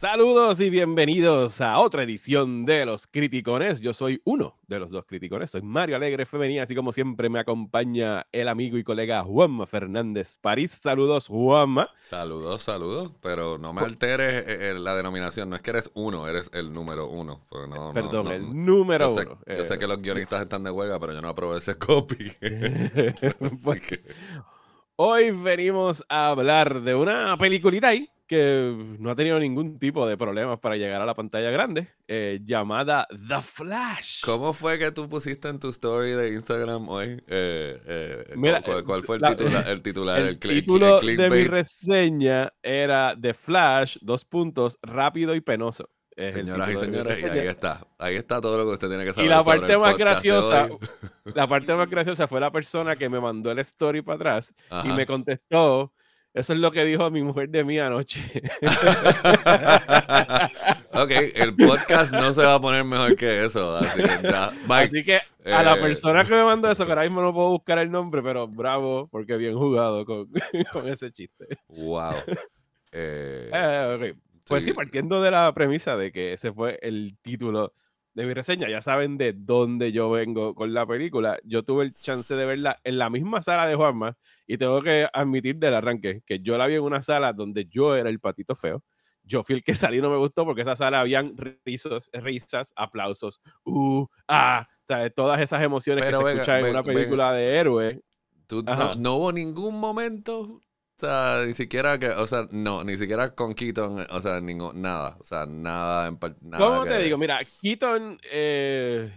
Saludos y bienvenidos a otra edición de Los Criticones. Yo soy uno de los dos criticones, soy Mario Alegre Femenina, así como siempre me acompaña el amigo y colega Juanma Fernández París. Saludos, Juanma. Saludos, saludos, pero no me alteres eh, eh, la denominación, no es que eres uno, eres el número uno. Pues Perdón, el número uno. Yo sé eh, que los guionistas están de huelga, pero yo no aprobé ese copy. Pues hoy venimos a hablar de una peliculita ahí que no ha tenido ningún tipo de problemas para llegar a la pantalla grande, eh, llamada The Flash. ¿Cómo fue que tú pusiste en tu story de Instagram hoy? Eh, eh, ¿cuál, fue el, titular, el titular? El, el título de mi reseña era The Flash, dos puntos, rápido y penoso. Señoras y señores, ahí está. Ahí está todo lo que usted tiene que saber. Y la parte más graciosa, la parte más graciosa fue la persona que me mandó el story para atrás y me contestó eso es lo que dijo mi mujer de mí anoche. ok, el podcast no se va a poner mejor que eso. Así que, a la eh, persona que me mandó eso, que ahora mismo no puedo buscar el nombre, pero bravo, porque bien jugado con, ese chiste. Wow. Eh, eh, pues sí. sí, partiendo de la premisa de que ese fue el título de mi reseña, ya saben de dónde yo vengo con la película. Yo tuve el chance de verla en la misma sala de Juanma y tengo que admitir del arranque que yo la vi en una sala donde yo era el patito feo. Yo fui el que salí no me gustó porque esa sala habían risos risas, aplausos, uh, ah, o sea, todas esas emociones que se escuchan en una película de héroe. no, no, hubo ningún momento ni siquiera que, o sea, no, ni siquiera con Keaton, o sea, ningún, nada, o sea, nada. ¿Cómo te digo? Mira, Keaton, eh,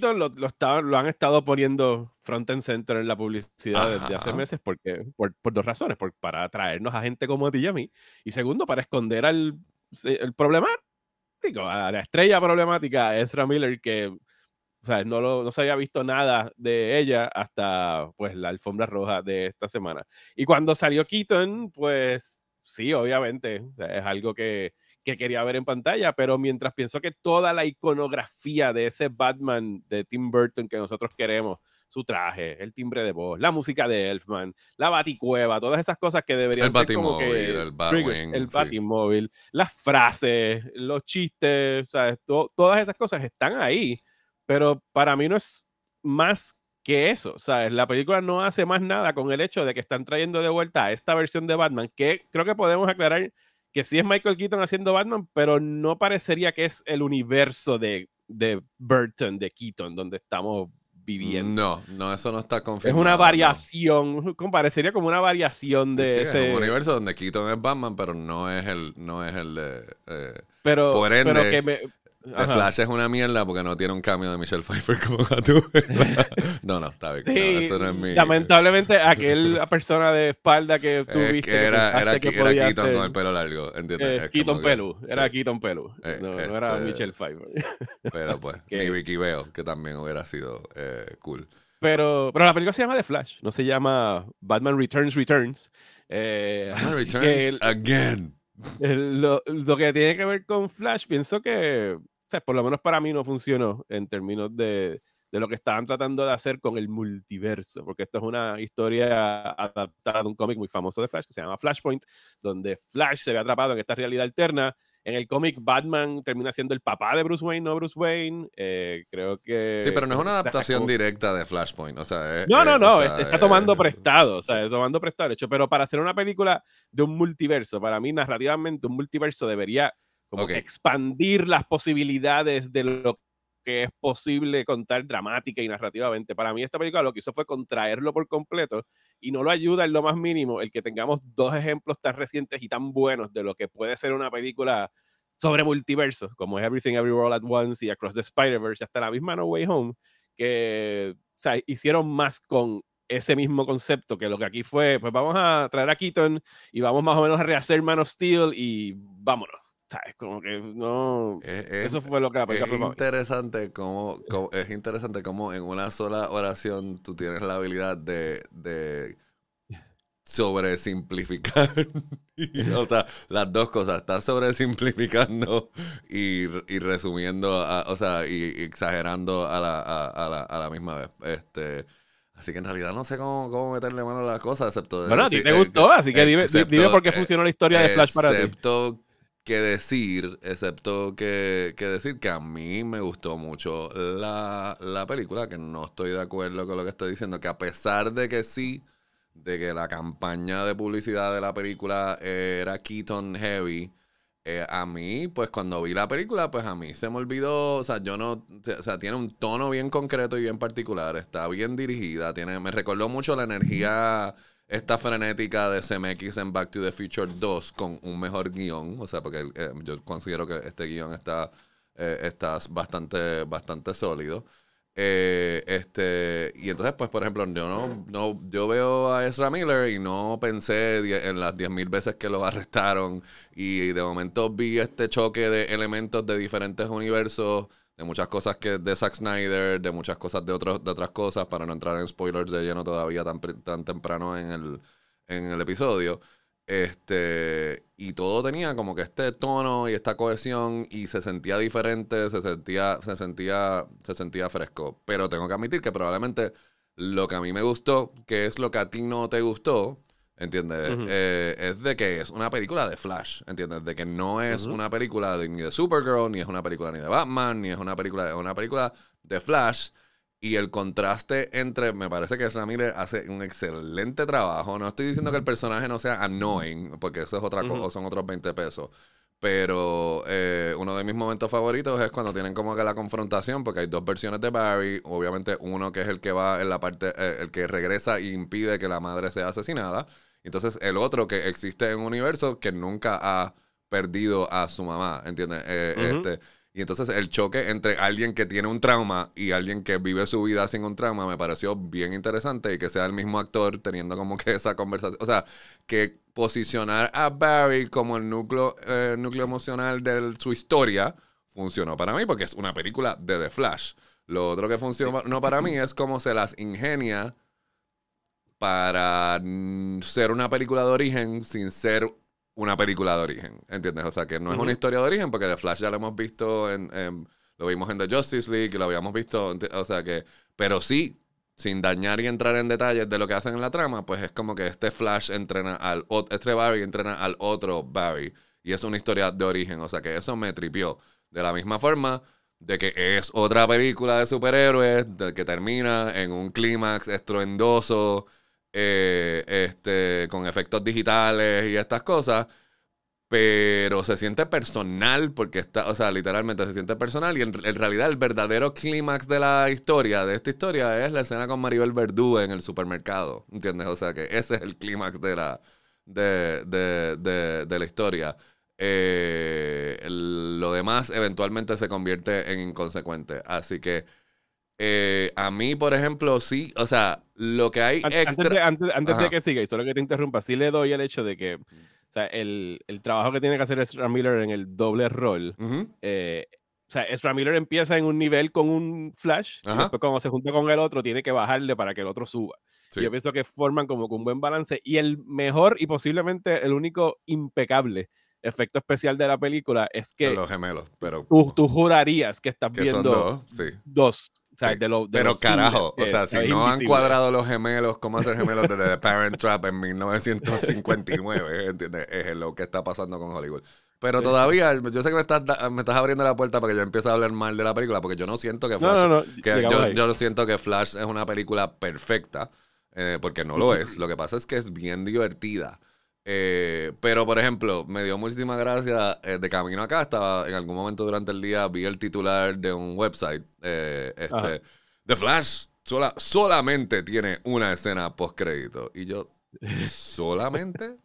lo, lo, han estado poniendo front and center en la publicidad desde hace meses porque, por, dos razones, por, para atraernos a gente como a y a mí, y segundo, para esconder al el problemático, a la estrella problemática, Ezra Miller, que o sea, no, lo, se había visto nada de ella hasta pues la alfombra roja de esta semana. Y cuando salió Keaton, pues sí, obviamente, es algo que, quería ver en pantalla, pero mientras pienso que toda la iconografía de ese Batman de Tim Burton que nosotros queremos, su traje, el timbre de voz, la música de Elfman, la baticueva, todas esas cosas que deberían el ser como que el el batimóvil, las frases, los chistes, todas esas cosas están ahí pero para mí no es más que eso, ¿sabes? La película no hace más nada con el hecho de que están trayendo de vuelta esta versión de Batman, que creo que podemos aclarar que sí es Michael Keaton haciendo Batman, pero no parecería que es el universo de, de Burton, de Keaton, donde estamos viviendo. No, no, eso no está confirmado. Es una variación, no. parecería como una variación de ese... Es un universo donde Keaton es Batman, pero no es el, no es el de... Eh, pero, por pero que me, The Flash es una mierda porque no tiene un cambio de Michelle Pfeiffer como tú. no, no, está bien. eso no es mi... Lamentablemente, aquella persona de espalda que tú viste. era, que era, Keaton con el pelo largo. ¿entiendes? Eh, Keaton Pelu. Era eh, Keaton Pelu. no, era este, Michelle Pfeiffer. Pero pues, ni Vicky Veo, que también hubiera sido eh, cool. Pero, pero la película se llama The Flash, no se llama Batman Returns Returns. Batman Returns, again lo, que tiene que ver con Flash, pienso que, por lo menos para mí no funcionó en términos de, de, lo que estaban tratando de hacer con el multiverso, porque esto es una historia adaptada a un cómic muy famoso de Flash que se llama Flashpoint, donde Flash se ve atrapado en esta realidad alterna en el cómic, Batman termina siendo el papá de Bruce Wayne, no Bruce Wayne. Eh, creo que. Sí, pero no es una adaptación directa de Flashpoint. O sea, eh, no, no, eh, no. está tomando prestado. O sea, está tomando prestado. hecho, pero para hacer una película de un multiverso, para mí, narrativamente, un multiverso debería como expandir las posibilidades de lo que es posible contar dramática y narrativamente. Para mí esta película lo que hizo fue contraerlo por completo y no lo ayuda en lo más mínimo el que tengamos dos ejemplos tan recientes y tan buenos de lo que puede ser una película sobre multiversos, como es Everything Everywhere All at Once y Across the Spider-Verse, hasta la misma No Way Home, que o hicieron más con ese mismo concepto, que lo que aquí fue, pues vamos a traer a Keaton y vamos más o menos a rehacer Man of Steel y vámonos es Como que no. eso fue lo que la es interesante Como, es interesante cómo en una sola oración tú tienes la habilidad de, de sobresimplificar. o sea, las dos cosas. Estás sobresimplificando y, y resumiendo, o sea, y, exagerando a la, misma vez. Este. Así que en realidad no sé cómo, cómo meterle mano a las cosas, excepto... bueno, a ti te eh, gustó, así que dime, por qué funcionó la historia de Flash para ti. Excepto que decir, excepto que, decir que a mí me gustó mucho la, película, que no estoy de acuerdo con lo que estoy diciendo, que a pesar de que sí, de que la campaña de publicidad de la película era Keaton Heavy, eh, a mí, pues cuando vi la película, pues a mí se me olvidó, o sea, yo no, o sea, tiene un tono bien concreto y bien particular, está bien dirigida, tiene, me recordó mucho la energía esta frenética de CMX en Back to the Future 2 con un mejor guión. O sea, porque eh, yo considero que este guión está, eh, está bastante, bastante sólido. Eh, este, y entonces, pues, por ejemplo, yo no, no, yo veo a Ezra Miller y no pensé en las 10.000 veces que lo arrestaron. Y de momento vi este choque de elementos de diferentes universos de muchas cosas que de Zack Snyder, de muchas cosas de, otros, de otras cosas, para no entrar en spoilers de lleno todavía tan, tan temprano en el, en el episodio. Este, y todo tenía como que este tono y esta cohesión y se sentía diferente, se sentía, se sentía, se sentía fresco. Pero tengo que admitir que probablemente lo que a mí me gustó, que es lo que a ti no te gustó, ¿Entiendes? Eh, es de que es una película de Flash, ¿entiendes? De que no es una película de, ni de Supergirl, ni es una película ni de Batman, ni es una película, una película de Flash. Y el contraste entre, me parece que Ezra Miller hace un excelente trabajo. No estoy diciendo que el personaje no sea annoying, porque eso es otra cosa, son otros 20 pesos. Pero eh, uno de mis momentos favoritos es cuando tienen como que la confrontación, porque hay dos versiones de Barry. Obviamente, uno que es el que va en la parte, eh, el que regresa y e impide que la madre sea asesinada. Entonces, el otro que existe en un universo que nunca ha perdido a su mamá, ¿entiendes? Eh, este, y entonces el choque entre alguien que tiene un trauma y alguien que vive su vida sin un trauma me pareció bien interesante y que sea el mismo actor teniendo como que esa conversación. O sea, que posicionar a Barry como el núcleo, eh, núcleo emocional de su historia funcionó para mí porque es una película de The Flash. Lo otro que funcionó no para mí es cómo se las ingenia para ser una película de origen sin ser una película de origen, ¿entiendes? O sea, que no es una historia de origen porque The Flash ya lo hemos visto en, lo vimos en The Justice League, lo habíamos visto, o sea que, pero sí, sin dañar y entrar en detalles de lo que hacen en la trama, pues es como que este Flash entrena al otro, este Barry entrena al otro Barry, y es una historia de origen, o sea que eso me tripió. De la misma forma de que es otra película de superhéroes que termina en un clímax estruendoso, eh, este, con efectos digitales y estas cosas, pero se siente personal porque está, o sea, literalmente se siente personal y en, realidad el verdadero clímax de la historia, de esta historia, es la escena con Maribel Verdú en el supermercado, ¿entiendes? O sea, que ese es el clímax de la, de, la historia. Eh, lo demás eventualmente se convierte en inconsecuente. Así que eh, a mí, por ejemplo, sí, o sea, lo que hay Antes, de, que siga, y solo que te interrumpa, sí le doy el hecho de que, o sea, el, el trabajo que tiene que hacer Ezra Miller en el doble rol, eh, o sea, Ezra Miller empieza en un nivel con un flash, después cuando se junta con el otro, tiene que bajarle para que el otro suba. Yo pienso que forman como que un buen balance, y el mejor y posiblemente el único impecable efecto especial de la película es que... Los gemelos, pero... Tú, jurarías que estás viendo dos, dos pero carajo, o sea, si eh, no han cuadrado los gemelos, ¿cómo hacer gemelos desde The Parent Trap en 1959? ¿Eh? ¿Entiendes? Es lo que está pasando con Hollywood. Pero todavía, yo sé que me estás, me estás abriendo la puerta para que yo empiece a hablar mal de la película, porque yo no siento que Flash. yo, siento que Flash es una película perfecta, eh, porque no lo es. Lo que pasa es que es bien divertida. Eh, pero, por ejemplo, me dio muchísima gracias. Eh, de camino acá, estaba en algún momento durante el día, vi el titular de un website. Eh, este, The Flash solamente tiene una escena post-crédito. Y yo, ¿solamente?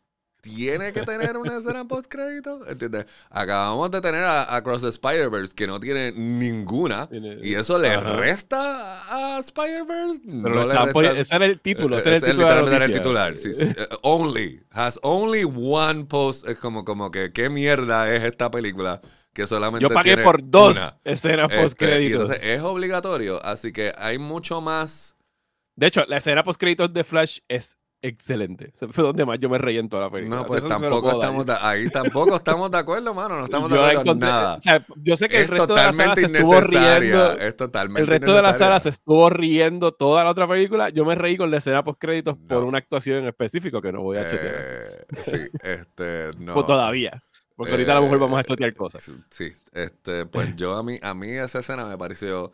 tiene que tener una escena post crédito. ¿Entiendes? Acabamos de tener a, Cross the Spider-Verse que no tiene ninguna. Y eso le resta a Spider-Verse. No le Esa era el título. el, literalmente el titular. only. Has only one post. Es como, como que, ¿qué mierda es esta película? que solamente Yo pagué por dos escenas este, post créditos. es obligatorio, así que hay mucho más. De hecho, la escena post créditos de Flash es excelente. donde más yo me reí en toda la película? No, pues tampoco estamos, ahí tampoco estamos de acuerdo, mano. No estamos de acuerdo nada. O sea, yo sé que el resto de la sala se estuvo riendo. Es totalmente El resto de la sala se estuvo riendo toda la otra película. Yo me reí con la escena post créditos por una actuación en específico que no voy a eh, Sí, este, no. Pues todavía. Porque ahorita a lo mejor vamos a eh, chotear cosas. Sí, este, pues yo a mí, a mí esa escena me pareció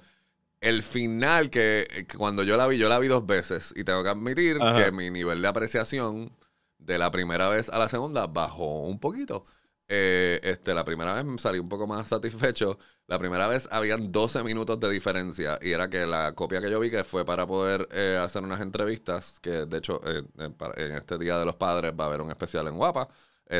el final que, cuando yo la vi, yo la vi dos veces y tengo que admitir que mi nivel de apreciación de la primera vez a la segunda bajó un poquito. Eh, este, la primera vez me salí un poco más satisfecho. La primera vez habían 12 minutos de diferencia y era que la copia que yo vi que fue para poder eh, hacer unas entrevistas, que de hecho eh, en este Día de los Padres va a haber un especial en Guapa.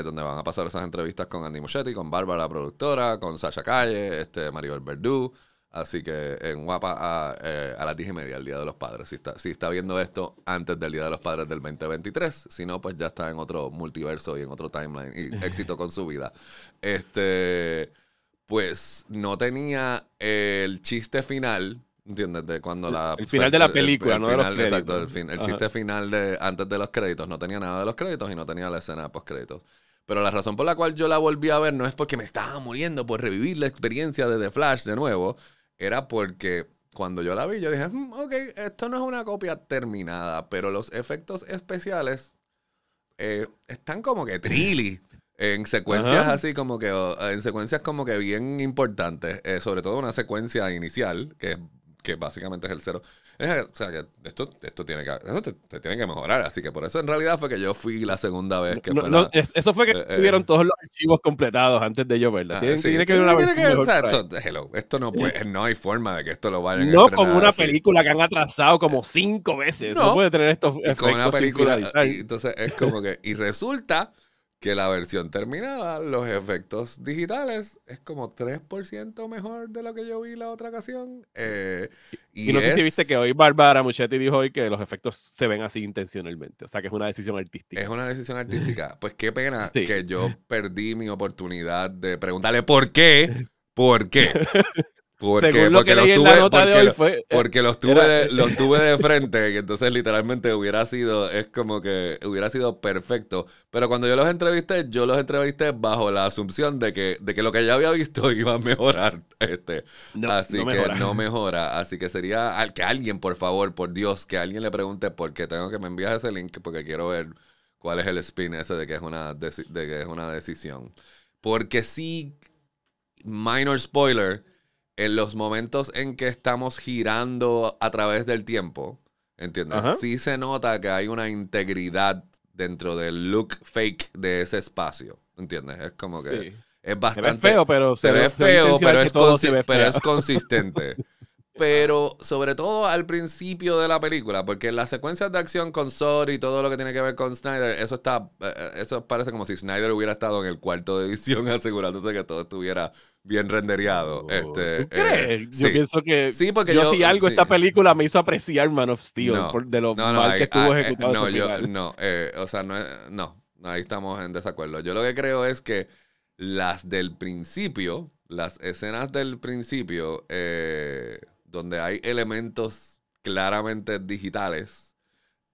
donde van a pasar esas entrevistas con Andy Muschietti, con Bárbara, la productora, con Sasha Calle, este, Maribel Verdú, Así que en guapa a, eh, a las 10 y media, el Día de los Padres. Si está, si está viendo esto antes del Día de los Padres del 2023, si no, pues ya está en otro multiverso y en otro timeline y éxito con su vida. Este, pues no tenía el chiste final, ¿entiendes? De cuando la, el final de la película, el, el, ¿no? Final, exacto, el, chiste final de antes de los créditos. No tenía nada de los créditos y no tenía la escena de post créditos. Pero la razón por la cual yo la volví a ver no es porque me estaba muriendo por revivir la experiencia de The Flash de nuevo era porque cuando yo la vi, yo dije, mm, ok, esto no es una copia terminada, pero los efectos especiales eh, están como que trilly. En secuencias así como que, en secuencias como que bien importantes, eh, sobre todo una secuencia inicial, que, que básicamente es el cero, esto, esto tiene que, te, tiene que mejorar. Así que por eso en realidad fue que yo fui la segunda vez que fue Eso fue que eh, eh, tuvieron todos los archivos completados antes de yo verdad ah, tiene, sí, tiene que haber una esto, no puede, no hay forma de que esto lo vayan no a No con una película que han atrasado como cinco veces. No, puede tener estos efectos. Y con una película. entonces es como que. Y resulta que la versión terminada, los efectos digitales es como 3% mejor de lo que yo vi la otra ocasión. Eh, y, no sé si viste que hoy Bárbara Muchetti dijo hoy que los efectos se ven así intencionalmente. O sea, que es una decisión artística. Es una decisión artística. Pues qué pena que yo perdí mi oportunidad de preguntarle por qué. ¿Por qué? Porque, lo los, tuve, de los tuve, de, frente, y entonces literalmente hubiera sido, es como que hubiera sido perfecto. Pero cuando yo los entrevisté, yo los entrevisté bajo la asunción de que, de que lo que ya había visto iba a mejorar. Este. Así que no mejora. Así que sería que alguien, por favor, por Dios, que alguien le pregunte por qué tengo que me envías ese link, porque quiero ver cuál es el spin ese de que es una, de que es una decisión. Porque sí, minor spoiler en los momentos en que estamos girando a través del tiempo, ¿entiendes? Sí se nota que hay una integridad dentro del look fake de ese espacio, ¿entiendes? Es como que sí. es bastante... Se ve feo, pero... Se, ve, feo, pero, es, pero es consistente. Pero sobre todo al principio de la película, porque las secuencias de acción con Sor y todo lo que tiene que ver con Snyder, eso está, eh, eh, eso parece como si Snyder hubiera estado en el cuarto de visión asegurándose que todo estuviera bien rendereado. Oh, este, eh, crees? yo pienso que sí, porque yo, si algo esta película me hizo apreciar Man of Steel por, de lo no, que estuvo ah, ejecutado. no, yo, no, o sea, no, no, ahí estamos en desacuerdo. Yo lo que creo es que las del principio, las escenas del principio, eh, donde hay elementos claramente digitales,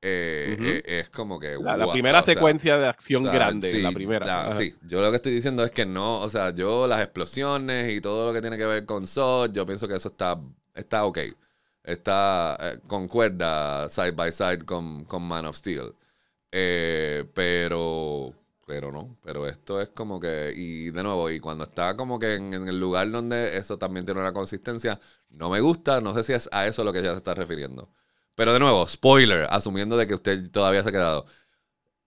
eh, eh, es como que... La, primera secuencia de acción grande, la primera. sí, yo lo que estoy diciendo es que no, o sea, yo las explosiones y todo lo que tiene que ver con Sod, yo pienso que eso está, está ok. Está, eh, concuerda side by side con, con Man of Steel. pero pero no, pero esto es como que, y de nuevo, y cuando está como que en, el lugar donde eso también tiene una consistencia, no me gusta, no sé si es a eso lo que ya se está refiriendo. Pero de nuevo, spoiler, asumiendo de que usted todavía se ha quedado.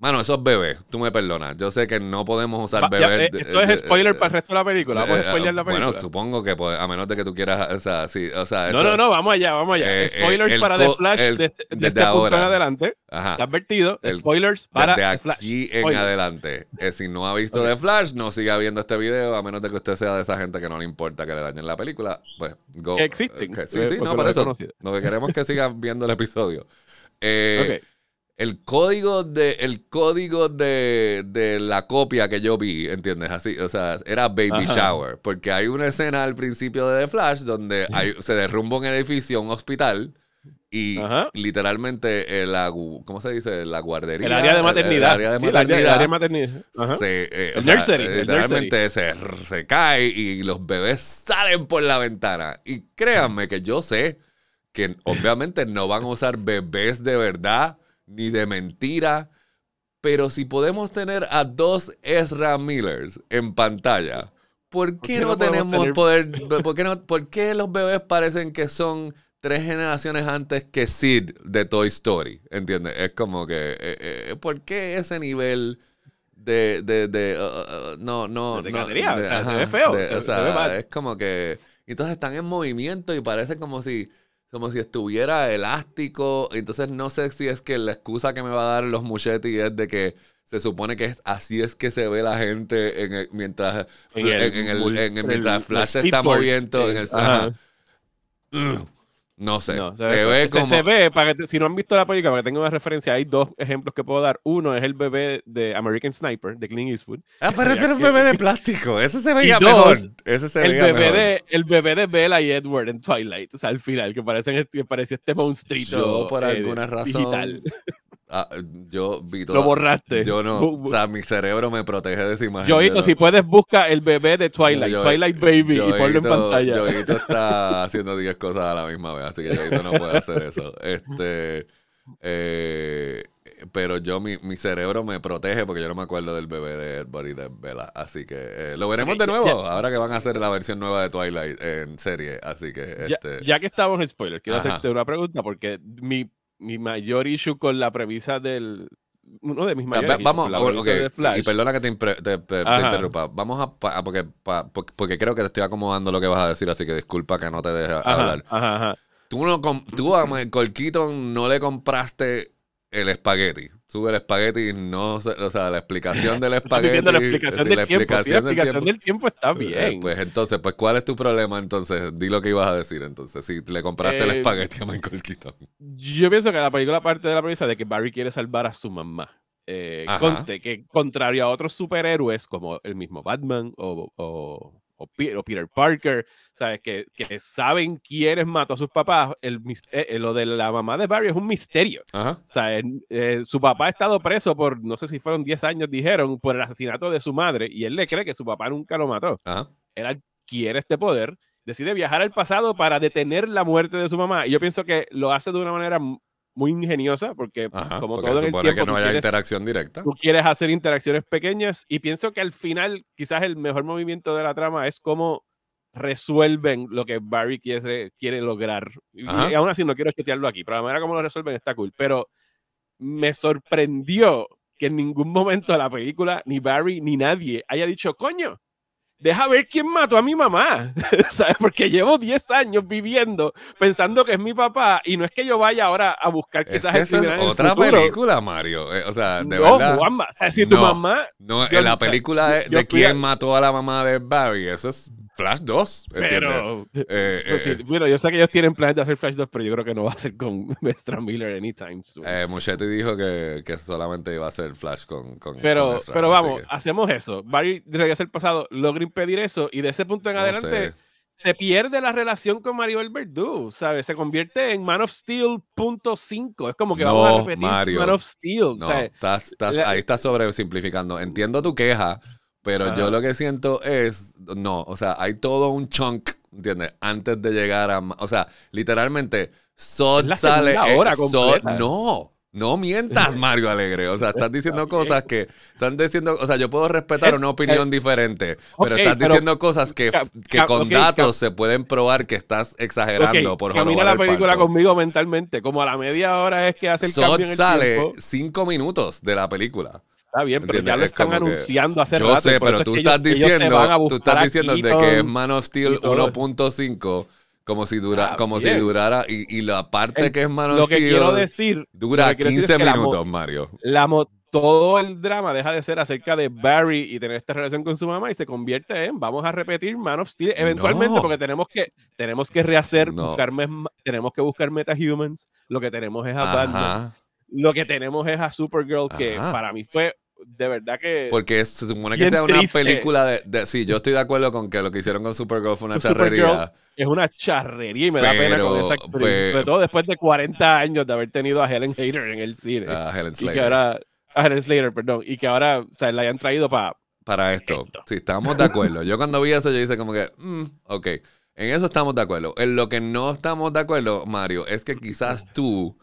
Mano, esos bebés, tú me perdonas. Yo sé que no podemos usar bebés. Eh, esto es spoiler eh, para el resto de la película. Vamos a eh, spoiler la película. Bueno, supongo que pues, a menos de que tú quieras. O sea, sí, o sea, no, no, no, vamos allá, vamos allá. spoilers para The Flash este, desde este punto en adelante. Está advertido. Spoilers para The Flash. aquí en adelante. si no ha visto The Flash, no siga viendo este video, a menos de que usted sea de esa gente que no le importa que le dañen la película. Pues, go. existe. existen. Sí, sí, no, para eso. Lo que queremos es que siga viendo el episodio. Eh, el código de, el código de, la copia que yo vi, ¿entiendes? Así, o sea, era baby shower. Porque hay una escena al principio de The Flash donde se derrumba un edificio, un hospital. Y literalmente eh, la, ¿cómo se dice? La guardería. El área de maternidad. El, área de maternidad. el área, de maternidad. Se, el, nursery, literalmente se, cae y los bebés salen por la ventana. Y créanme que yo sé que obviamente no van a usar bebés de verdad ni de mentira. Pero si podemos tener a dos Ezra Millers en pantalla, ¿por qué, no, tenemos poder? ¿por qué, no, ¿Por los bebés parecen que son tres generaciones antes que Sid de Toy Story? ¿Entiendes? Es como que, eh, eh, ¿por qué ese nivel de, uh, uh, no, no, no, feo, es como que, entonces están en movimiento y parece como si como si estuviera elástico. Entonces no sé si es que la excusa que me va a dar los muchetis es de que se supone que es, así es que se ve la gente mientras, Flash está moviendo. En el, no sé. se, ve como... se, ve para si no han visto la película, para que tengan una referencia, hay dos ejemplos que puedo dar. Uno es el bebé de American Sniper, de Clint Eastwood. Ah, parece bebé de plástico. Ese se veía mejor. el bebé De, el bebé de Bella y Edward en Twilight, o sea, al final, que, parecen, que parece este monstruito. Yo, por eh, alguna razón, Ah, yo vi Lo borraste. Yo no. o sea, mi cerebro me protege de esa imagen. si puedes, busca el bebé de Twilight, Twilight Baby, y ponlo en pantalla. Yoito está haciendo 10 cosas a la misma vez, así que Yoito no puede hacer eso. Este. Eh, pero yo, mi, cerebro me protege porque yo no me acuerdo del bebé de Edward y de Bella, Así que eh, lo veremos de nuevo. Ahora que van a hacer la versión nueva de Twilight en serie. Así que. Este... Ya, que estamos en spoiler, quiero hacerte una pregunta porque mi mi mayor issue con la premisa del. Uno de mis mayores. vamos, Y perdona que te, interrumpa. Vamos a. porque, porque, creo que te estoy acomodando lo que vas a decir, así que disculpa que no te deje hablar. Tú, no, tú a colquito no le compraste el espagueti. Sube el espagueti y no, o sea, la explicación del espagueti. la explicación, del, tiempo, está eh, bien. pues entonces, pues ¿cuál es tu problema entonces? Di lo que ibas a decir entonces, si le compraste el eh, espagueti a Michael Keaton. Yo pienso que la película parte de la premisa de que Barry quiere salvar a su mamá. Eh, conste que contrario a otros superhéroes como el mismo Batman o o, Peter Parker, ¿sabes? Que, saben quiénes mató a sus papás. El, eh, eh, lo de la mamá de Barry es un misterio. Eh, su papá ha estado preso por, no sé si fueron 10 años, dijeron, por el asesinato de su madre y él le cree que su papá nunca lo mató. Él este poder, decide viajar al pasado para detener la muerte de su mamá. Y yo pienso que lo hace de una manera muy ingeniosa, porque como todo en el tiempo, que no haya interacción directa. Tú quieres hacer interacciones pequeñas y pienso que al final quizás el mejor movimiento de la trama es cómo resuelven lo que Barry quiere, quiere lograr. Y aún así no quiero chotearlo aquí, pero la manera como lo resuelven está cool. Pero me sorprendió que en ningún momento de la película ni Barry ni nadie haya dicho, coño, deja ver quién mató a mi mamá, ¿sabes? Porque llevo 10 años viviendo pensando que es mi papá y no es que yo vaya ahora a buscar quizás es que otra película, Mario. Eh, o sea, de no, verdad. si tu mamá. No, en la película de, de quién mató a la mamá de Barry, eso es Flash 2, pero, eh, eh, bueno, yo sé que ellos tienen planes de hacer Flash 2, pero yo creo que no va a ser con Ezra Miller anytime soon. Eh, Muchetti dijo que, solamente iba a ser Flash con, con Pero, pero vamos, hacemos eso. Barry regresa el pasado, logra impedir eso, y de ese punto en adelante... se pierde la relación con Mario Verdú, ¿sabes? Se convierte en Man of Steel punto .5. Es como que vamos a repetir Man of Steel. estás, ahí estás sobresimplificando. Entiendo tu queja, pero yo lo que siento es, no, o sea, hay todo un chunk, ¿entiendes? Antes de llegar a, o sea, literalmente, Sod sale, ahora no, no mientas, Mario Alegre. O sea, estás diciendo cosas que. Están diciendo. O sea, yo puedo respetar una opinión diferente, pero estás diciendo cosas que, con datos se pueden probar que estás exagerando. Okay, por Camina la película conmigo mentalmente. Como a la media hora es que hace el Sot cambio en el sale cinco minutos de la película. Está bien, pero ya lo están anunciando hace rato. Yo sé, pero estás diciendo, tú estás diciendo. Tú estás diciendo de que es Man of Steel 1.5 como si, dura, ah, como durara. Y, la parte que es mano Lo que quiero decir. Dura 15 minutos, Mario. todo el drama deja de ser acerca de Barry y tener esta relación con su mamá y se convierte en vamos a repetir Man of Steel eventualmente porque tenemos que tenemos que rehacer tenemos que buscar metahumans lo que tenemos es a lo que tenemos es a Supergirl que para mí fue de verdad que. Porque se supone que sea una película de, Sí, yo estoy de acuerdo con que lo que hicieron con Supergirl fue una charrería. es una charrería y me da pena con esa actriz. Pues, sobre todo después de 40 años de haber tenido a Helen Slater en el cine. A ah, Helen Slater. Y que ahora, a Helen Slater, perdón. Y que ahora o la hayan traído para. Para esto. Sí, estamos de acuerdo. yo cuando vi eso, yo hice como que. Mm, ok. En eso estamos de acuerdo. En lo que no estamos de acuerdo, Mario, es que quizás tú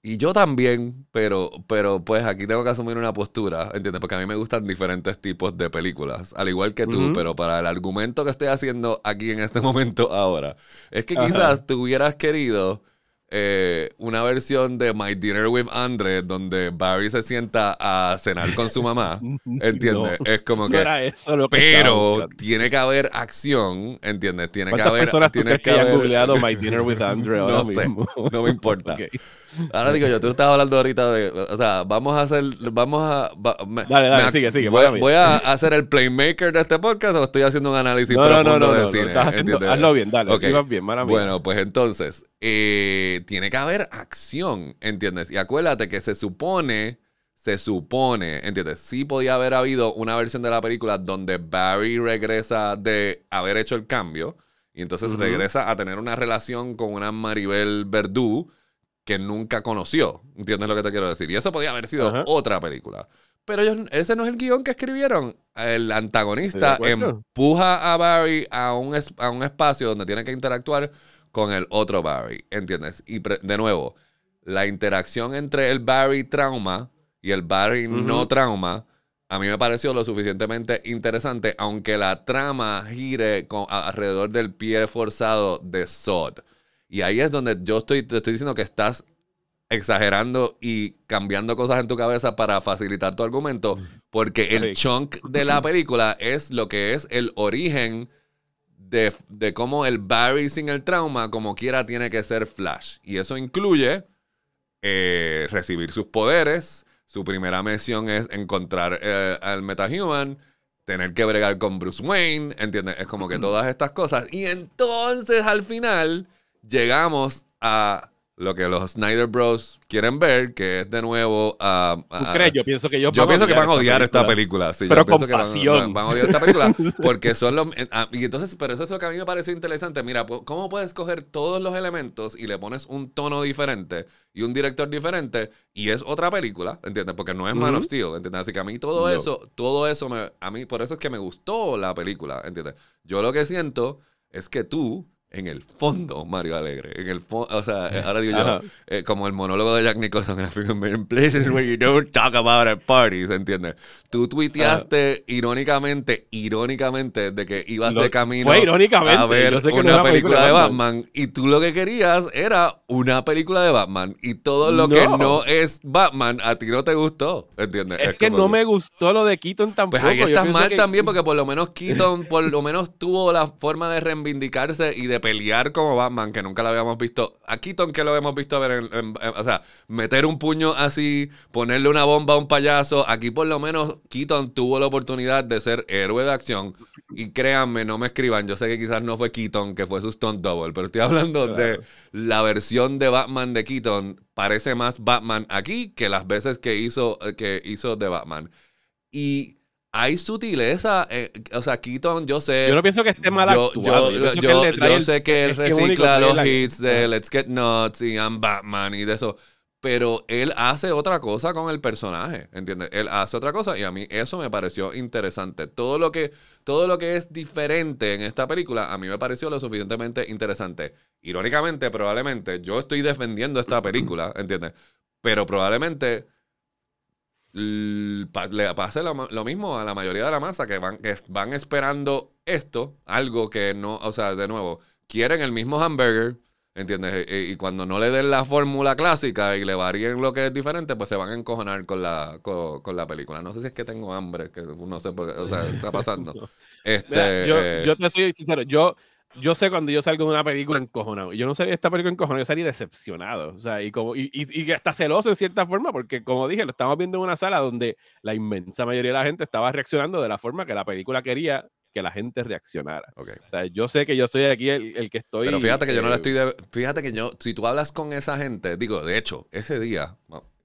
y yo también, pero, pero pues aquí tengo que asumir una postura, ¿entiendes? Porque a mí me gustan diferentes tipos de películas, al igual que tú, pero para el argumento que estoy haciendo aquí en este momento ahora, es que quizás tú hubieras querido eh, una versión de My Dinner with Andre, donde Barry se sienta a cenar con su mamá. ¿Entiendes? es como que. era eso pero tiene que haber acción, ¿entiendes? Tiene que haber. Personas tiene que, haber... googleado My Dinner with Andre ahora no mismo? Sé, no me importa. Ahora digo yo, tú estabas hablando ahorita de. O sea, vamos a hacer. Vamos a. dale, dale, sigue, sigue. Voy, a hacer el playmaker de este podcast o estoy haciendo un análisis no, profundo no, no, de cine. hazlo bien, dale. bien, Bueno, pues entonces, eh, tiene que haber acción, ¿entiendes? Y acuérdate que se supone, se supone, ¿entiendes? Sí podía haber habido una versión de la película donde Barry regresa de haber hecho el cambio y entonces regresa a tener una relación con una Maribel Verdú que nunca conoció, ¿entiendes lo que te quiero decir? Y eso podía haber sido otra película. Pero ese no es el guión que escribieron. El antagonista empuja a Barry a un, a un espacio donde tiene que interactuar con el otro Barry, ¿entiendes? Y de nuevo, la interacción entre el Barry trauma y el Barry no trauma, a mí me pareció lo suficientemente interesante, aunque la trama gire alrededor del pie forzado de Sod. Y ahí es donde yo estoy, te estoy diciendo que estás exagerando y cambiando cosas en tu cabeza para facilitar tu argumento, porque el chunk de la película es lo que es el origen de, de cómo el Barry sin el trauma, como quiera, tiene que ser Flash. Y eso incluye eh, recibir sus poderes. Su primera misión es encontrar eh, al MetaHuman, tener que bregar con Bruce Wayne, ¿entiendes? Es como que todas estas cosas. Y entonces al final llegamos a lo que los Snyder Bros quieren ver, que es de nuevo ah, ¿Tú ah, crees? Yo pienso que yo van pienso que van a odiar esta película. Sí, pero yo con que Van, a odiar esta película porque son los... Ah, y entonces, pero eso es lo que a mí me pareció interesante. Mira, ¿cómo puedes coger todos los elementos y le pones un tono diferente y un director diferente y es otra película, ¿entiendes? Porque no es Man Tío. of Steel, ¿entiendes? Así que a mí todo eso, todo eso, me, a mí por eso es que me gustó la película, ¿entiendes? Yo lo que siento es que tú en el fondo Mario Alegre. En el o sea, eh, ahora digo yo, eh, como el monólogo de Jack Nicholson en places where you don't talk about at parties, ¿entiendes? Tú tuiteaste irónicamente, irónicamente, de que ibas de camino a ver una, película, de Batman. y tú lo que querías era una película de Batman y todo lo que no es Batman a ti no te gustó, ¿entiendes? Es, que no me gustó lo de Keaton tampoco. Pues ahí estás mal también porque por lo menos Keaton por lo menos tuvo la forma de reivindicarse y de pelear como Batman, que nunca lo habíamos visto. A Keaton que lo habíamos visto ver en, o sea, meter un puño así, ponerle una bomba a un payaso. Aquí por lo menos Keaton tuvo la oportunidad de ser héroe de acción. Y créanme, no me escriban, yo sé que quizás no fue Keaton que fue sus stunt double, pero estoy hablando de la versión de Batman de Keaton. Parece más Batman aquí que las veces que hizo, que hizo de Batman. Y hay sutileza. Eh, o sea, Keaton, yo sé. Yo no pienso que esté mal actuado. Yo, sé que él recicla los hits de Let's Get Nuts y Batman y de eso. Pero él hace otra cosa con el personaje, ¿entiendes? Él hace otra cosa y a mí eso me pareció interesante. Todo lo que, todo lo que es diferente en esta película a mí me pareció lo suficientemente interesante. Irónicamente, probablemente, yo estoy defendiendo esta película, ¿entiendes? Pero probablemente le pase lo, mismo a la mayoría de la masa que van, van esperando esto, algo que no, o sea, de nuevo, quieren el mismo hamburger, ¿entiendes? E, e, y, cuando no le den la fórmula clásica y le varíen lo que es diferente, pues se van a encojonar con la, con, la película. No sé si es que tengo hambre, que no sé o sea, está pasando. Este, yo, eh, yo te soy sincero, yo yo sé cuando yo salgo de una película encojonado. Yo no salí de esta película encojonado, yo salí decepcionado. O sea, y, como, y, y, hasta celoso en cierta forma, porque como dije, lo estamos viendo en una sala donde la inmensa mayoría de la gente estaba reaccionando de la forma que la película quería que la gente reaccionara. O sea, yo sé que yo soy aquí el, que estoy. Pero fíjate que yo no la eh, estoy. fíjate que yo, si tú hablas con esa gente, digo, de hecho, ese día.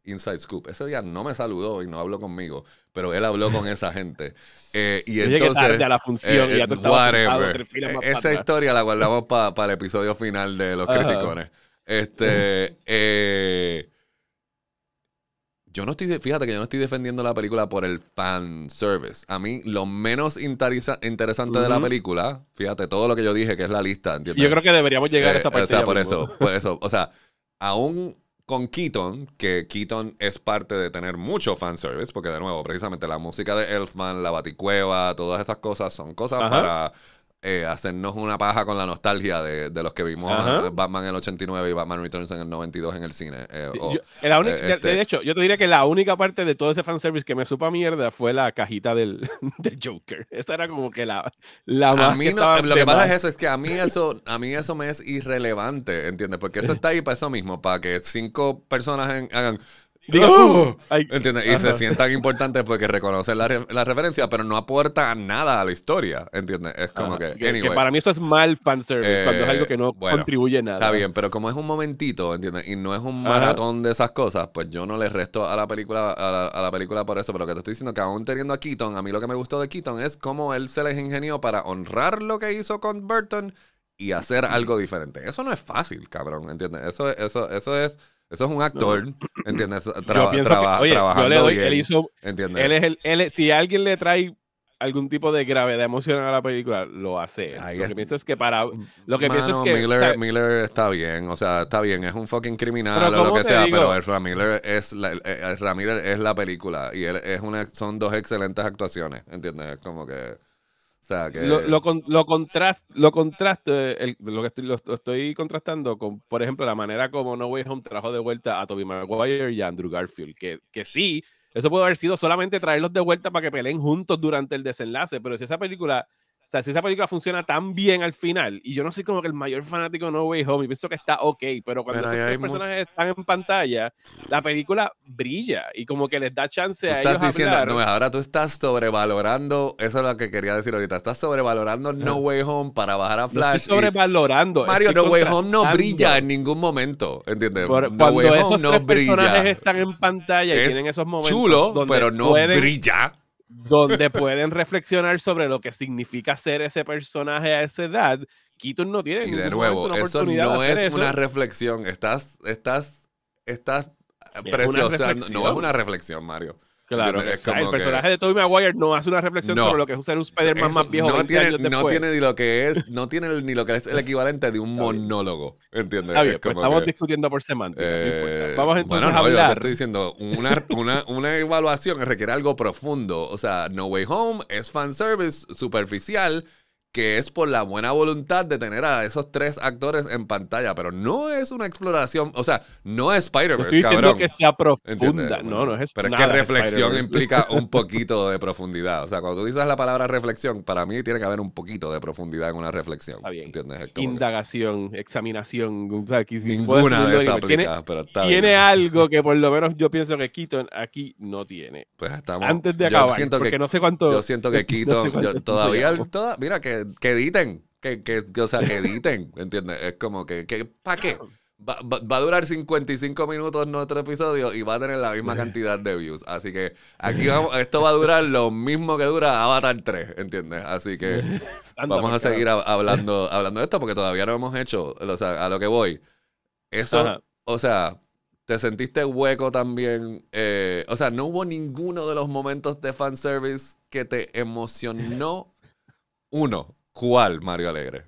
Inside Scoop. Ese día no me saludó y no habló conmigo, pero él habló con esa gente. Eh, y entonces, tarde a la función eh, y eh, e-, Esa historia la guardamos para el episodio final de Los Criticones. Este. yo no estoy, fíjate que yo no estoy defendiendo la película por el fan service. A mí lo menos interesante de la película, fíjate todo lo que yo dije que es la lista, Yo creo que deberíamos llegar a esa parte. O sea, por eso, por eso, o sea, aún con Keaton, que Keaton es parte de tener mucho fanservice, porque de nuevo, precisamente la música de Elfman, la baticueva, todas estas cosas son cosas para eh, hacernos una paja con la nostalgia de, los que vimos Batman en el 89 y Batman Returns en el 92 en el cine. de hecho, yo te diría que la única parte de todo ese fanservice que me supa mierda fue la cajita del, Joker. Esa era como que la, la a mí no, eh, Lo que pasa es eso, es que a mí eso, a mí eso me es irrelevante, ¿entiendes? Porque eso está ahí para eso mismo, para que cinco personas hagan... ¡Oh! Uh". Y se sientan importantes porque reconocen la, referencia, pero no aporta nada a la historia. ¿Entiendes? Es como que, Para mí eso es mal fanservice, cuando es algo que no eh, contribuye nada. Está bien, pero como es un momentito, ¿entiendes? Y no es un maratón de esas cosas, pues yo no le resto a la película a la, película por eso. Pero lo que te estoy diciendo que aún teniendo a Keaton, a mí lo que me gustó de Keaton es cómo él se les ingenió para honrar lo que hizo con Burton y hacer algo diferente. Eso no es fácil, cabrón, ¿entiendes? Eso, eso, eso es eso es un actor, ¿entiendes? Traba, yo trabajando yo le doy, él hizo, ¿entiendes? Él es el, él si alguien le trae algún tipo de gravedad emocional a la película, lo hace. lo que pienso es que para. Mm, lo que pienso es que. Miller, Miller, está bien, o sea, está bien, es un fucking criminal o lo que sea, pero el Ramiller es la, eh, es la película y él es una, son dos excelentes actuaciones, ¿entiendes? Como que. Lo, lo, lo, contrast, lo contrasto, eh, lo que estoy, estoy contrastando con, por ejemplo, la manera como No Way Home trajo de vuelta a Toby Maguire y a Andrew Garfield, que, que sí, eso puede haber sido solamente traerlos de vuelta para que peleen juntos durante el desenlace, pero si esa película o sea, si esa película funciona tan bien al final, y yo no soy como que el mayor fanático de No Way Home, y pienso que está ok, pero cuando pero esos tres personajes están en pantalla, la película brilla y como que les da chance a estás diciendo, hablar. No, ahora tú estás sobrevalorando, eso es lo que quería decir ahorita, estás sobrevalorando No Way Home para bajar a Flash. estoy sobrevalorando. Y... Mario, No Way Home no brilla en ningún momento, ¿entiendes? no cuando esos tres personajes están en pantalla y tienen esos momentos chulo, donde pero no pueden... brilla donde pueden reflexionar sobre lo que significa ser ese personaje a esa edad. Keaton no tiene. Y de nuevo, eso no es una reflexión. Estás, estás, estás no es una reflexión, Mario. Claro, o el personaje de Toby Maguire no hace una reflexión sobre lo que es usar un Spider-Man más viejo. No, tiene, no tiene ni lo que es, no tiene ni lo que es el equivalente de un monólogo. ¿Entiendes? Bien, pues estamos discutiendo por semántica. Eh, Vamos entonces a hablar. estoy diciendo, una, una, una evaluación requiere algo profundo. O sea, No Way Home es fanservice superficial que es por la buena voluntad de tener a esos tres actores en pantalla, pero no es una exploración, o sea, no es Spider-Verse. Estoy diciendo que sea profunda, no, no es Pero es que reflexión implica un poquito de profundidad, o sea, cuando tú dices la palabra reflexión, para mí tiene que haber un poquito de profundidad en una reflexión. Está bien. ¿entiendes? Indagación, examinación, aquí, ninguna de esas tiene, tiene algo que por lo menos yo pienso que Keaton aquí no tiene. Pues estamos. Antes de acabar, yo siento que, no sé cuánto. Yo siento que Keaton todavía, mira que que, editen. Que, o sea, que editen, ¿entiendes? Es como que, ¿para qué? Va, a durar 55 minutos nuestro episodio y va a tener la misma pues. cantidad de views. Así que aquí vamos, esto va a durar lo mismo que dura Avatar 3, ¿entiendes? Así que vamos a pues, seguir hablando, hablando de esto porque todavía no hemos hecho, o sea, a lo que voy. Eso, o sea, te sentiste hueco también. Eh, o sea, no hubo ninguno de los momentos de fanservice que te emocionó uno, ¿cuál Mario Alegre?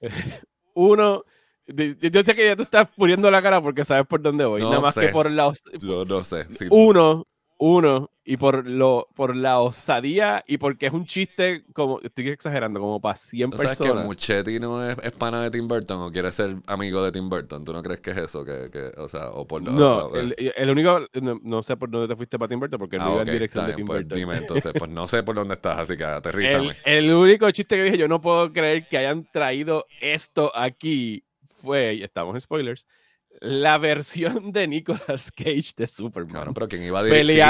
Uno, yo sé que ya tú estás poniendo la cara porque sabes por dónde voy, no nada más que por la. Yo no sé. Uno, uno, y por, lo, por la osadía y porque es un chiste, como estoy exagerando, como para 100 personas. ¿Sabes que Muchetti no es, es, pana de Tim Burton o quiere ser amigo de Tim Burton? ¿Tú no crees que es eso? Que, que o sea, o por... No, pues. el, el, único... No, no, sé por dónde te fuiste para Tim Burton porque no ah, iba en dirección de Tim pues, Burton. Dime entonces, pues no sé por dónde estás, así que aterrízame. El, el único chiste que dije, yo no puedo creer que hayan traído esto aquí fue, y estamos en spoilers, la versión de Nicolas Cage de Superman. Claro, pero ¿quién iba a dirigir,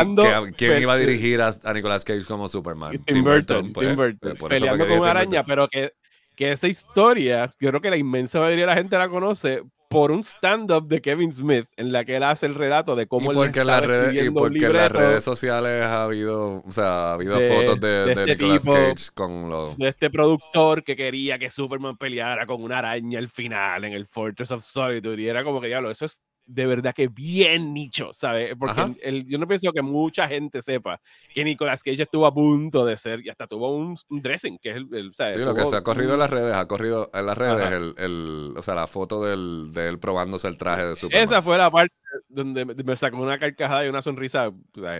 ¿quién, iba a, dirigir a, Nicolas Cage como Superman? Tim, pues, eh, peleando con araña, pero que, que esa historia, yo creo que la inmensa mayoría de la gente la conoce por un stand-up de Kevin Smith en la que él hace el relato de cómo y porque él la Y porque en las redes sociales ha habido, o sea, ha habido fotos de, de, este Cage con los... De este productor que quería que Superman peleara con una araña al final en el Fortress of Solitude y era como que, lo eso es de verdad que bien nicho, ¿sabes? Porque el, yo no pienso que mucha gente sepa que Nicolas Cage estuvo a punto de ser y hasta tuvo un, dressing, que es el, Sí, lo que se ha corrido en las redes, ha corrido en las redes, el, el, o sea, la foto del, de él probándose el traje de Superman. Esa fue la parte donde me sacó una carcajada y una sonrisa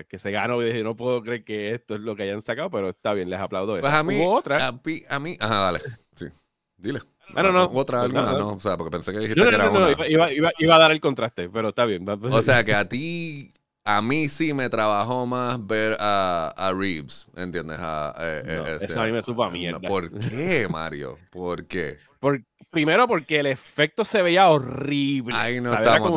que se ganó y dije, no puedo creer que esto es lo que hayan sacado, pero está bien, les aplaudo. Pues a mí, otra. A, mí, a mí, ajá, dale, sí, dile no, Otra, pues, alguna, no. O sea, porque pensé que dijiste que era una. Iba, a dar el contraste, pero está bien. Pues. O sea, que a ti, a mí sí me trabajó más ver a, Reeves, ¿entiendes? A, eh, eh, eso a mí me supo a eh, mierda. ¿Por qué, Mario? ¿Por qué? primero porque el efecto se veía horrible. Ahí no estamos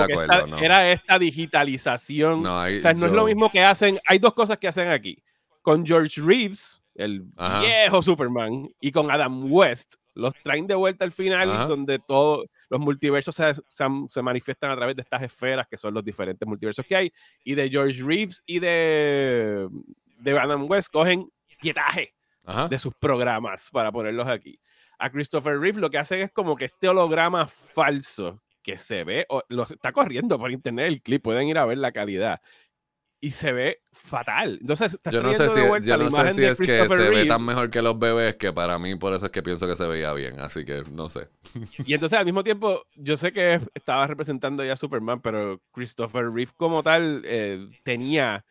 Era esta digitalización. No, o sea, no es lo mismo que hacen. Hay dos cosas que hacen aquí. Con George Reeves, el viejo Superman, y con Adam West, los traen de vuelta al final, donde todos los multiversos se, se, manifiestan a través de estas esferas, que son los diferentes multiversos que hay, y de George Reeves y de, de Adam West cogen pietaje de sus programas para ponerlos aquí. A Christopher Reeves lo que hacen es como que este holograma falso que se ve, o, lo, está corriendo por internet el clip, pueden ir a ver la calidad y se ve fatal. Entonces, yo no sé si, es que se ve tan mejor que los bebés, que para mí por eso es que pienso que se veía bien, así que no sé. Y entonces al mismo tiempo, yo sé que estaba representando ya a Superman, pero Christopher Reeve como tal eh, tenía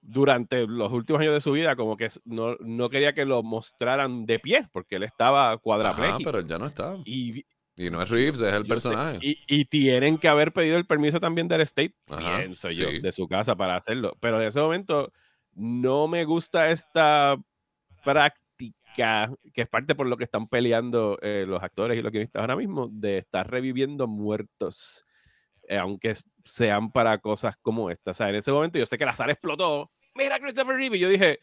durante los últimos años de su vida como que no, quería que lo mostraran de pie, porque él estaba cuadrapléjico. pero él ya no está. Y, y no es Reeves, es el personaje. Y, y, tienen que haber pedido el permiso también del estate pienso yo, de su casa para hacerlo. Pero en ese momento no me gusta esta práctica, que es parte por lo que están peleando eh, los actores y los guionistas ahora mismo, de estar reviviendo muertos, eh, aunque sean para cosas como esta. O sea, en ese momento yo sé que la sala explotó. Mira, Christopher Reeves. Y yo dije,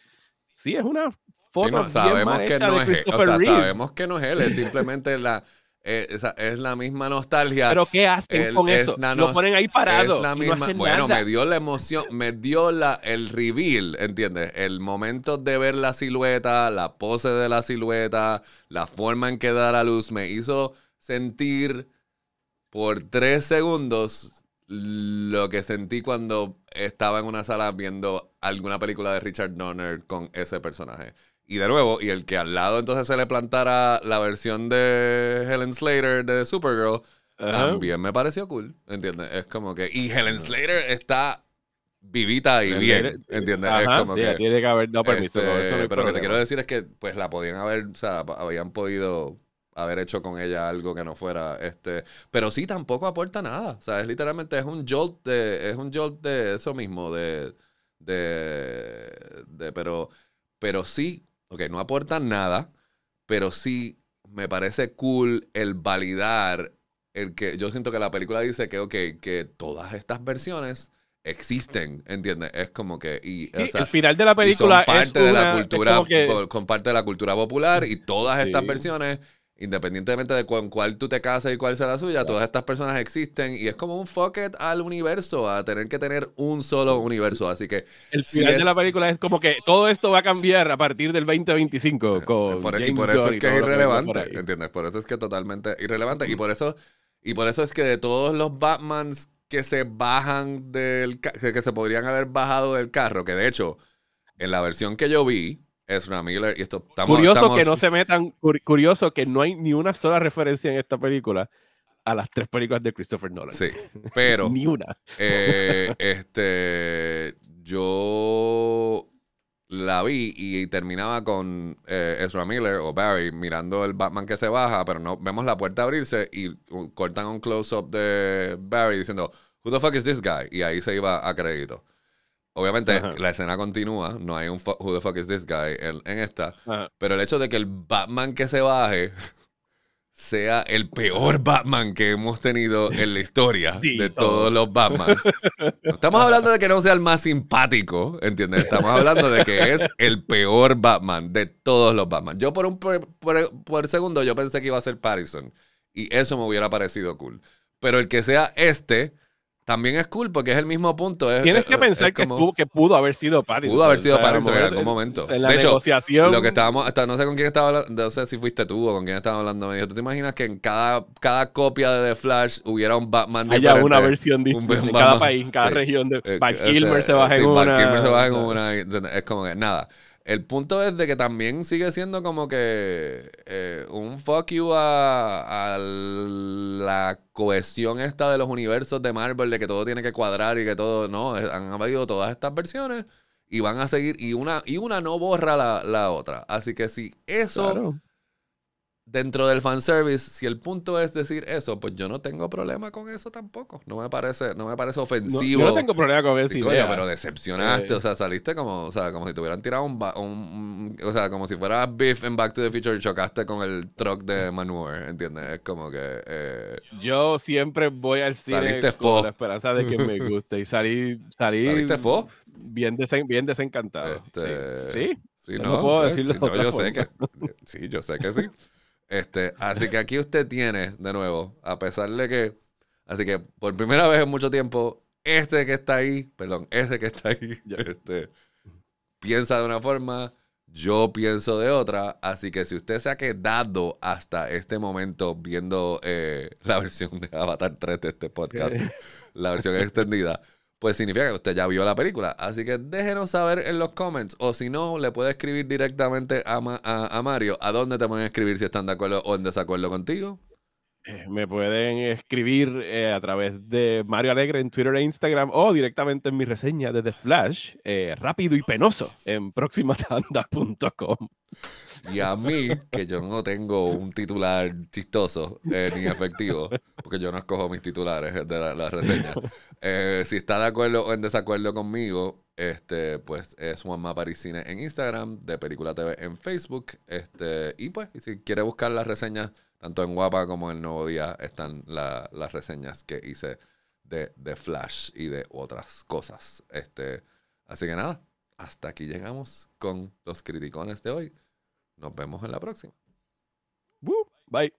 sí, es una foto. sabemos, que no es, sabemos que no es él, es simplemente la. Eh, es, la misma nostalgia. ¿Pero qué hacen con eso? Lo ponen ahí parado. no bueno, me dio la emoción, me dio la, el reveal, ¿entiendes? El momento de ver la silueta, la pose de la silueta, la forma en que da la luz, me hizo sentir por tres segundos lo que sentí cuando estaba en una sala viendo alguna película de Richard Donner con ese personaje. Y de nuevo, y el que al lado entonces se le plantara la versión de Helen Slater de Supergirl, también me pareció cool, ¿entiendes? Es como que... Y Helen Slater está vivita y bien, ¿entiendes? es como sí, que, tiene que haber dado permiso. Este, pero lo que te quiero decir es que pues la podían haber, o sea, habían podido haber hecho con ella algo que no fuera este, pero sí tampoco aporta nada, o sea, es literalmente es un jolt de es un jolt de eso mismo de de, de pero pero sí ok, no aportan nada, pero sí me parece cool el validar el que yo siento que la película dice que, que todas estas versiones existen, ¿entiendes? Es como que... Y, el final de la película parte de la cultura, con parte de la cultura popular y todas estas versiones independientemente de con cuál tú te casas y cuál sea la suya, todas estas personas existen y es como un focket al universo, a tener que tener un solo universo. Así que. El final de la película es como que todo esto va a cambiar a partir del 2025. Eh, eh, e- y por eso es que es irrelevante, ¿entiendes? Por eso es que es totalmente irrelevante y por eso, y por eso es que de todos los Batmans que se bajan del. que se podrían haber bajado del carro, que de hecho, en la versión que yo vi Ezra Miller. Y esto, estamos, curioso que no se metan, curioso que no hay ni una sola referencia en esta película a las tres películas de Christopher Nolan. Sí, pero. Ni una. Eh, este. Yo la vi y terminaba con eh, Ezra Miller o Barry mirando el Batman que se baja, pero no vemos la puerta abrirse y uh, cortan un close-up de Barry diciendo, ¿Who the fuck is this guy? Y ahí se iba a crédito. Obviamente la escena continúa, no hay un who the fuck is this guy en, esta, pero el hecho de que el Batman que se baje sea el peor Batman que hemos tenido en la historia de todos los Batmans. No estamos hablando de que no sea el más simpático, ¿entiendes? Estamos hablando de que es el peor Batman de todos los Batman. Yo por un por, segundo yo pensé que iba a ser Patterson. y eso me hubiera parecido cool. Pero el que sea este también es cool porque es el mismo punto. Tienes que pensar que, pudo, que, pudo haber sido Pattinson. Pudo haber sido o en algún momento. En la de negociación. Hecho, lo que estábamos, hasta, no sé con quién estaba hablando, no sé si fuiste tú o con quién estaba hablando. Me dijo, ¿tú te imaginas que en cada, cada copia de The Flash hubiera un Batman diferente? Haya una versión diferente en cada país, en cada región. De, eh, Val Kilmer se baja en una. Kilmer se baja en una. Es como que nada. El punto es de que también sigue siendo como que eh, un fuck you a, la cohesión esta de los universos de Marvel, de que todo tiene que cuadrar y que todo, no, han habido todas estas versiones y van a seguir y una, y una no borra la, la otra. Así que si eso dentro del fanservice, si el punto es decir eso, pues yo no tengo problema con eso tampoco. No me parece, no me parece ofensivo. yo no tengo problema con eso. Coño, pero decepcionaste, eh. o sea, saliste como, o sea, como si te hubieran tirado un, o sea, como si fuera beef en Back to the Future y chocaste con el truck de manure, ¿entiendes? Es como que eh, yo siempre voy al cine con la esperanza de que me guste y salí salí bien bien desencantado. Este, sí. ¿Sí? no, puedo pues, decirlo. yo sé que, sí, yo sé que sí. Este, así que aquí usted tiene, de nuevo, a pesar de que. Así que por primera vez en mucho tiempo, este que está ahí, perdón, este que está ahí, este, piensa de una forma, yo pienso de otra. Así que si usted se ha quedado hasta este momento viendo eh, la versión de Avatar 3 de este podcast, la versión extendida pues significa que usted ya vio la película. Así que déjenos saber en los comments. O si no, le puede escribir directamente a, a, Mario a dónde te a escribir si están de acuerdo o en desacuerdo contigo. Eh, me pueden escribir eh, a través de Mario Alegre en Twitter e Instagram o directamente en mi reseña de The Flash, eh, rápido y penoso, en proximatanda.com. Y a mí, que yo no tengo un titular chistoso ni efectivo, porque yo no escojo mis titulares de la, reseña. si está de acuerdo o en desacuerdo conmigo, este, pues es Juanma parisine en Instagram, de Película TV en Facebook. Este, y pues, si quiere buscar las reseñas tanto en Guapa como en Nuevo Día están las reseñas que hice de, de, Flash y de otras cosas. Este, así que nada, hasta aquí llegamos con los criticones de hoy. Nos vemos en la próxima. Bye.